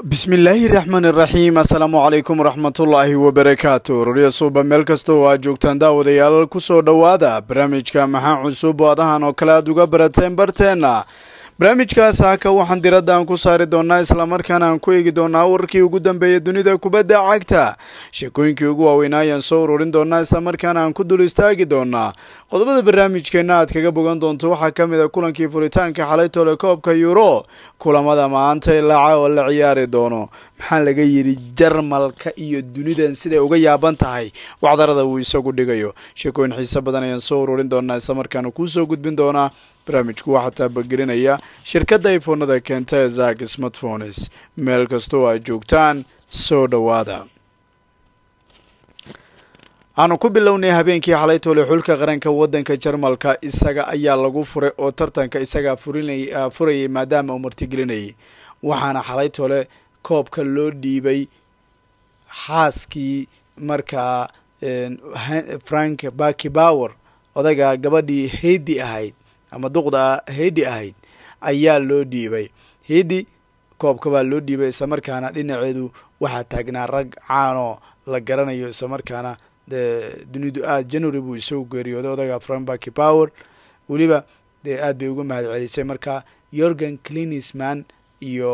bismillaahi raxmaan iraxiim assalaamu calaykum waraxmatullaahi wbarakaatu rorya suuba meel kasta oo aad joogtaan daawadayaal kusoo dhowaada barnaamijka maxaa cusub oo adahan oo kale aad uga barateen barteenna barnaamijkaas haka waxaan diradda aan ku saari doonaa islamarkaana aan ku eegi doonaa wararkii ugu dambeeyay dunida kubadda cagta sheekooyinkii ugu waaweynaa ayaan soo ururin doonaa islamarkaana aan ku dul istaagi doonaa qodobada barnaamijkeenna aad kaga bogan doonto waxaa ka mid a ah kulankii furitaanka xalay tole koobka yuro kulamada maanta ilaaca oo la ciyaari doono maxaa laga yidhi jarmalka iyo dunidan siday uga yaaban tahay waxdarada uu isagu dhigayo sheekooyin xiise badan ayaan soo ururin doonaa islamarkaana kuu soo gudbin doonaa barnaamijku waxaa taabagelinaya shirkadda ifoonada keenta ee zak smartphones meel kastoo ay joogtaan soo dhowaada aanu ku bilownay habeenkii xalay toole xulka qaranka waddanka jarmalka isaga ayaa lagu furay oo tartanka isagaa ah, furayay maadaama uu martigelinayay waxaana xalay toole koobka loo dhiibay xaaskii markaa eh, frank baki bower odaga gabadhii heydi ahayd ama duqda heedi ahayd ayaa loo dhiibay heedi koobka baa loo dhiibay islamarkaana dhinaceedu waxaa taagnaa rag caanoo la garanayo islamarkaana dee dunidu aad january buu isagu geeriyooday odaga franbaki power weliba dee aad bay uga mahad celisay markaa yorgan clinisman iyo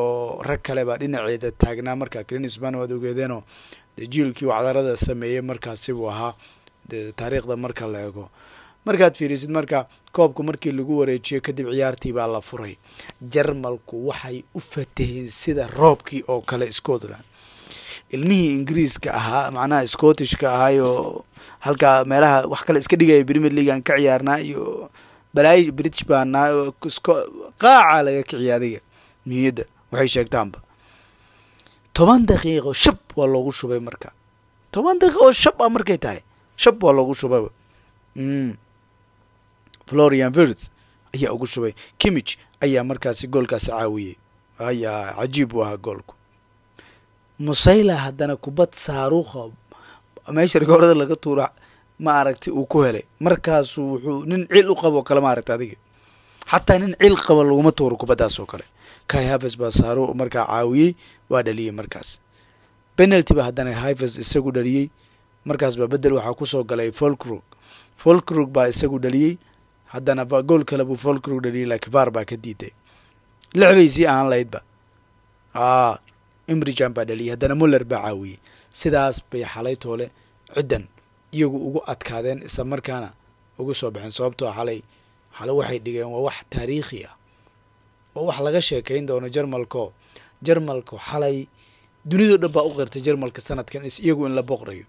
rag kale baa dhinaceeda taagnaa markaa clinisman waad ogeedeenoo de jiilkii wacdarada sameeyey markaasi buu ahaa de taariikhda marka la ego markaad fiirisid marka koobku markii lagu wareejiyo kadib ciyaartii baa la furay jarmalku waxay u fataheen sida roobkii oo kale scotland ilmihii ingiriiska ahaa macnaha scottishka ahaayo halkaa meelaha wax kale iska dhigaya premier league ka ciyaarnaa iyo balaayi british baana qaaca laga kiciyadaya niyadda waxay sheegtaanba toban daqiiqo shab waa loogu shubay marka toban daqiiqo shab a markay tahay shab waa loogu shubaba hmm florian verts ayaa ugu shubay kimich ayaa markaasi goolkaasi caawiyey ayaa cajiib u ahaa goolku musayla haddana kubad saaruukha meesha rigoorada laga tuura ma aragtay uu ku helay markaasu wuxuu nin cil u qabo kale ma aragta adiga xataa nin cil qabo laguma tuuro kubaddaas kale kai haves baa saaru markaa caawiyey waa dhaliyey markaas penalty ba haddana haves isagu dhaliyey markaas baa bedel waxaa kusoo galay folkrog folkrog baa isagu dhaliyey haddana gool kale buu fool kru dhaliyay baa ka diiday lixbay ahaan lahaydba a imrijan baa dhaliyay haddana muller baa caawiyey sidaas bay xalay toole ciddan iyagu ugu adkaadeen isla markaana ugu soo baxeen sababtoo ah xalay xale waxay dhigeen waa wax taariikhi ah waa wax laga sheekayn doono jarmalko jarmalku xalay dunidao dhan baa u qirtay jarmalka sanadkan iyagu in la boqrayo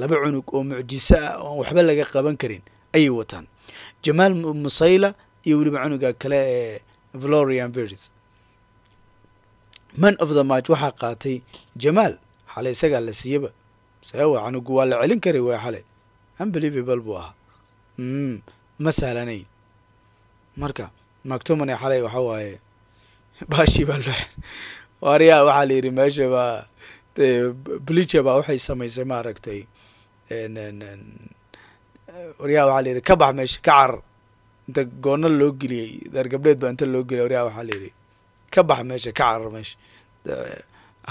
laba cunug oo mucjiso ah oon waxba laga qaban karin ayay wataan jamaal musayla iyo weliba cunuga kale ee valorian vers man of the match waxaa qaatay jamaal xale isagaa la siiyaba sawa canugu waa la celin karay waa xale unbelievable buu ahaa hmm, ma sahlanayn marka mactomane xalay waxa waaye baashii baa loo waaryaa waxaa la meesha baa blicher baa waxay samaysay maaragtay waryaha waxaa layidhi ka bax meesha ka carar inta goonna loo geliyey daar gabdheed baa inta loo geliyay waryaha waxaa layidhi ka bax meesha ka carar meesha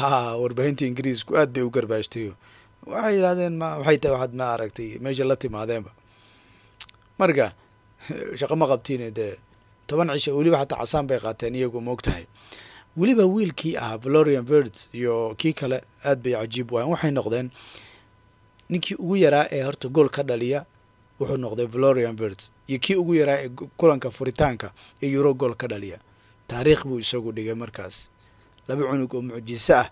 ha warbaahinta ingiriisku aad bay u garbaashtayo waxay yidhahdeen ma waxay tahay waxaad ma aragtay meesha la timaadeenba marka shaqo ma qabtiine dee toban cisho weliba xataa casaan bay qaateen iyagu moog tahay weliba wiilkii ahaa valorian verds iyo kii kale aad bay cajiib u waayen waxay noqdeen ninkii ugu yaraa ee horta gool ka dhaliya wuxuu noqday valorian virt iyo kii ugu yaraa ee kulanka furitaanka ee yuro gool ka dhaliya taariikh buu isagu dhigay markaas laba cunug oo mucjiso ah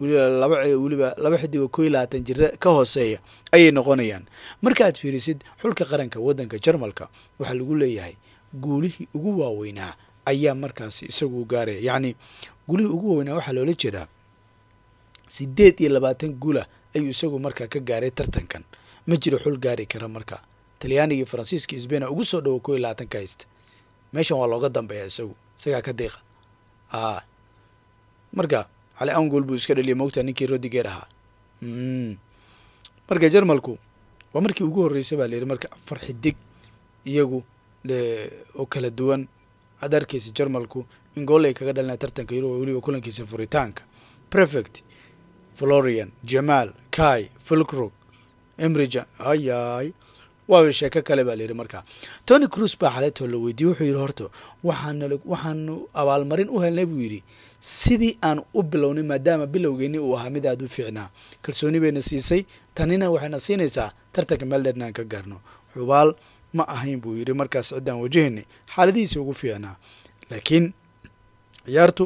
weliba laba xidigoo ko iyo labaatan jiro ka hooseeya ayay noqonayaan markaaad fiirisid xulka qaranka waddanka jarmalka waxaa lagu leeyahay guulihii ugu waaweynaa ayaa markaas isagu gaaraya yacnii guulihii ugu waaweynaa waxaa loola jeedaa sideed iyo labaatan guulah ayuu isagu markaa ka gaaray tartankan ma jiro xul gaari kara marka talyaanigii faransiiska isbena ugu soo dhawo ko iyo labaatan ka haysta meeshan waa looga dambeeyaa isagu isagaa ka diiqa a marka cali angool buu iska dhaliyay moogtaa ninkii rodigeer ahaa hmm. marka jarmalku waa markii ugu horreysay baa layihi marka afar xidig iyagu oo kala duwan had arkaysa jarmalku in gool kaga dhalina tartanka yurub weliba kulankiisa furitaanka prefect florian jamaal kai fulkrog emrija ayaay waayo sheeko kale baa layidhi markaa tony cruise baa xaleetoo la weydiiyey wuxuu yidhi horta waxaanu abaalmarin u helnay buu yidhi sidii aan u bilownay maadaama bilowgeeni uu ahaa mid aada u fiicnaa kalsooni bayna siisay tanina waxayna siinaysaa tartanka meeldheerna aan ka gaarno xubaal ma ahayn buu yidhi markaas ciddaan wajahaynay xaaladihiisa ugu fiicnaa laakiin ciyaartu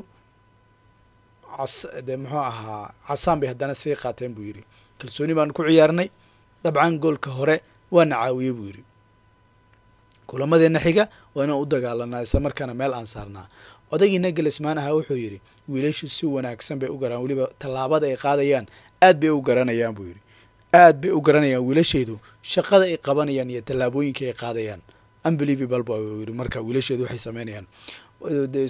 de muxuu ahaa casaan bay haddana sii qaateen buu yidhi kalsooni baanu ku ciyaarnay dabcan goolka hore waana caawiyey buu yidhi kulamadeenna xiga waa inaan u dagaalanaa isla markaana meel aan saarnaa odagiina gelesmaan ahaa wuxuu yidhi wiilashu si wanaagsan bay u garaan weliba tallaabada ay qaadayaan aad bay u garanayaan buu yidhi aad bay u garanayaan wiilashaydu shaqada ay qabanayaan iyo tallaabooyinka ay qaadayaan unbelievable buu yidhi marka wiilasheedu waxay samaynayaan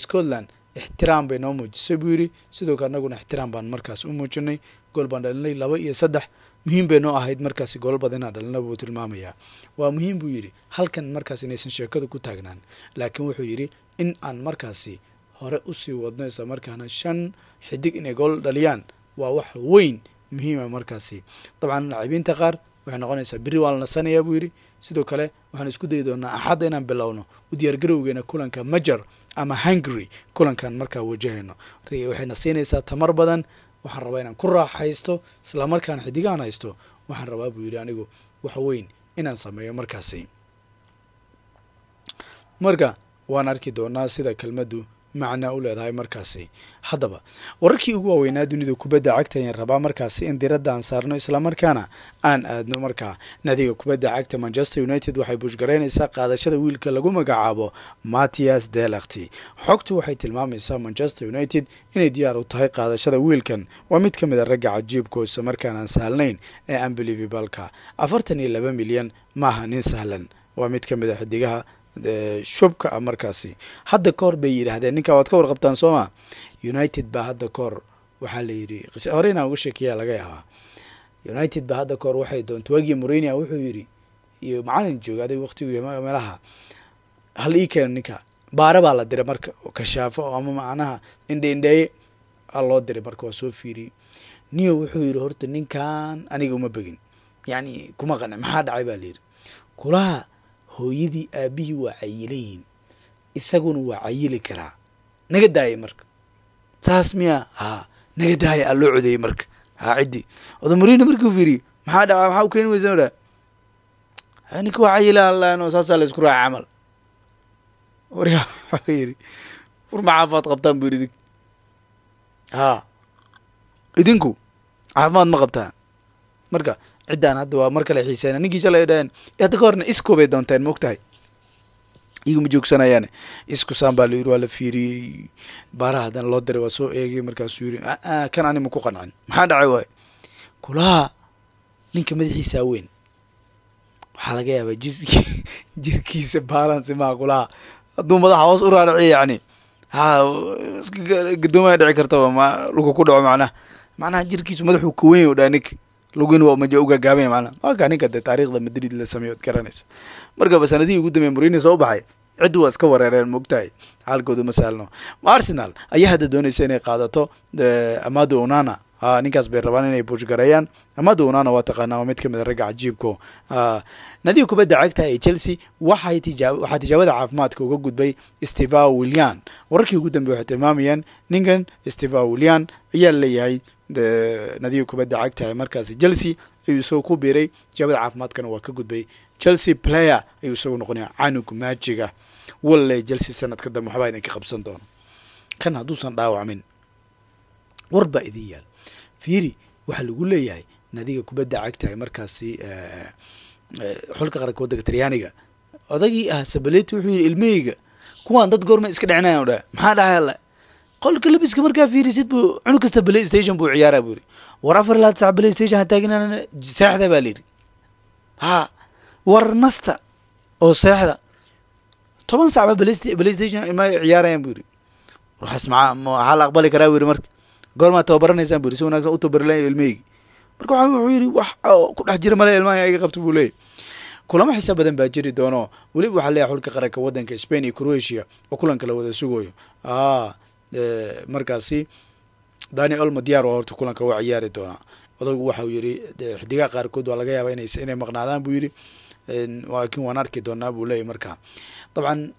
scotland ixtiraam bay noo muujisay buu yidhi sidoo kale annaguna ixtiraam baan markaas u muujinay gool baan dhalinay laba iyo saddex muhiim bay noo ahayd markaasi gobol badan inaan dhalinaba wuu tilmaamayaa waa muhiim buu yidhi halkan markaas inaysan sheekadu ku taagnaan laakiin wuxuu yidhi in aan markaasi hore usii wadno isla markaana shan xidig inay gool dhaliyaan waa wax weyn muhiima ah markaasi dabcan laacibiinta qaar waxay noqonaysaa beri waa la nasanayaa buu yidhi sidoo kale waxaan isku dayi doonaa axadda inaan bilowno u diyaargarowgeena kulanka majar ama hungry kulankan markaa wajahayno waxay na siinaysaa tamar badan waxaan rabaa inaan ku raaxaysto islamarkaan xidigaan haysto waxaan rabaa buu yidhi anigu wax weyn inaan sameeyo markaasi marka waan arki doonaa sida kelmaddu macnaa u leedahay markaasi haddaba wararkii ugu waaweynaa dunida kubadda cagta ayaan rabaa markaasi in diradda aan saarno islamarkaana aan aadno markaa nadiga kubadda cagta manchester united waxay buushgaraynaysaa qaadashada wiilka lagu magacaabo matias delakti xogtu waxay tilmaamaysaa manchester united inay diyaar u tahay qaadashada wiilkan waa mid ka mid a ah ragga cajiibka islamarkaana aan sahlnayn ee ambelivibalka afartan iyo laba milyan maaha nin sahlan waa mid ka mid a ah xidigaha shubka ah markaasi hadda kahor bay yidhaahdeen ninkaa waad ka warqabtaan sooma united baa hadda kahor waxaa la yidhi hore inaan uga sheekeyaa laga yaabaa united baa hadda kahor waxay doonta waagii morinia wuxuu yidhi iyo macalin jooga adag waqtigu meelaha hal ii keeno ninka baare baa la diray marka kashaafo ama macnaha indheindheeye a diray marka waa soo fiiriyey niyo wuxuu yidhi horta ninkan aniga uma begin yacni kuma qanci maxaa dhacay baa layidhi kulaha hooyadii aabihii waa cayilayihin isaguna waa cayili karaa naga daaya marka saas miyaa haa naga daaya aa loo codeeyey marka haa ciddi odamariina markuu fiiriyo maxaa dhacaa maxaa u keeni weysa dhaa ninka waa cayila allaan saasaa la isku raaca camal waryaa wuxuu yidhi war ma qabtaan buu yidhi idink haa idinku caafimaad ma qabtaan marka ciddaan hadda waa mar kale xiiseena ninkii shalay dhaheen hadda ka horna iskoobay doonteen ma ogtahay iyaguma joogsanayaan isku saan baa la yiri waa la fiiriyey baarahadan loo diray waa soo eegay markaasuu yiri kan anima ku qancin maxaa dhacay waay kulaha ninka madaxiisaa weyn waxaa laga yaabaa jiskii jirkiisa baalansi maa kulaha hadduu madaxa hoos u raaraciy yacni ha gadoomaya dhici kartaba ma luga ku dhaco macnaha macnaha jirkiisu madaxuu kaweyn o dhaa ninka lugin waa maja ugagaabay macnaa waaka ninka dee taariikhda madrid la sameeyo od garanaysa markaba sanadihii ugu dambeey murini soo baxay ciddu waa iska wareereen moogtahay xaalkooda ma saalno arsenal ayaa hadda doonaysa inay qaadato eh, amado unana ah, ninkaas bay rabaan inay buushgareeyaan amado unana waa taqaanaa mid kamid a ah ragga cajiibko ah, nadiga kubadda cagta ee chelsea waxay tiawaxaa tijaabada caafimaadka uga gudbay steva willian wararkii ugu dambeey waxay tilmaamayaan ninkan steva willian ayaa leeyahay nadiga kubadda cagtahay markaas chelsea ayuu isagoo ku biiray jabada caafimaadkana waa ka gudbay chelsea player ayuu isagu noqonaya canug maajiga wallay chelsea sanadka dambe waxbaa idinka qabsan doono kan hadduusan dhaawacmin war idin yaal fiiri waxaa lagu leeyahay nadiga kubadda cagtahay markaasi eh, eh, xulka qaranka waddanka talyaaniga odagii ah sabaleti wuxuu yidhi ilmaheyga kuwaan dad goorma iska dhicinayan o dha maxaa dhahay alle qolka labiska markaa fiirisid buu cunug kasta playstation buu ciyaara buu yidhi war afar laad sac playstation ha taaginaan seexda baa layidhi haa war nasta oo seexda toban sacba playstation ma ciyaarayaan buu yidhi waxaas maa maxaa la aqbali karaa buu yidhi marka goormaa tababaraneysaan buu yidhi si wanaagsan u tababarlaya ilmaheygi marka waxa wuxuu yidhi wax ku dhex jira male ilmaha iga qabto buu leeyahy kulamo xiisa badan baa jiri doono weliba waxaa leeyahay xulka qaranka waddanka spain iyo croatia oo kulanka la wada sugayo a markaasi dani olmo diyaar oo ah horta kulanka waa ciyaari doonaa odaygu waxauu yidhi xiddigaha qaarkood waa laga yaabaa inay maqnaadaan buu yidhi laakiin waan arki doonaa buu leeyahy markaa dabcan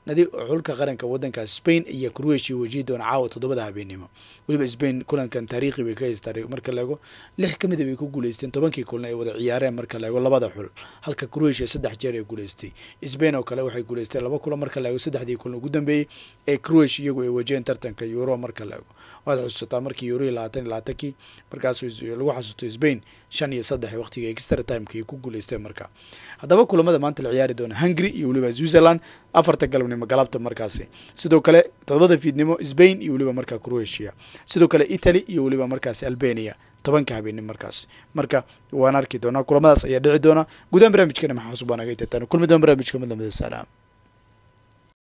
xulka qaranka wadanka spain iyo croatia wajihi doona caawa toddobada habeenimo weliba spain kulankan taariikhi bay ka haystaa marka leego lix ka mida ah bay ku guuleysteen tobankii kulan ay wada ciyaareen marka leego labada xul halka croatia saddex jeer ay guuleystay spain oo kale waxay guuleysteen laba kulan marka leego saddexdii kulan ugu dambeeyey ee croatia iyagu ay wajaheen tartanka euro marka leego waad xusuusataa markii euro labaatan labaatankii markaas lagu xasuusto spain shan iyo saddex waqtiga extra timeka ay ku guuleysteen marka haddaba kula kulamada maanta la ciyaari doona hungary iyo weliba switzerland afarta galabnimo galabta markaasi sidoo kale todobada fiidnimo sbain iyo weliba markaa croatia sidoo kale italy iyo weliba markaasi albania tobanka habeenimo markaas marka waan arki doonaa kulamadaas ayaa dhici doona gudahaan barnaamijkana maxaa cusubaan aga inta kulmi doon barnaamijka madlamada salaam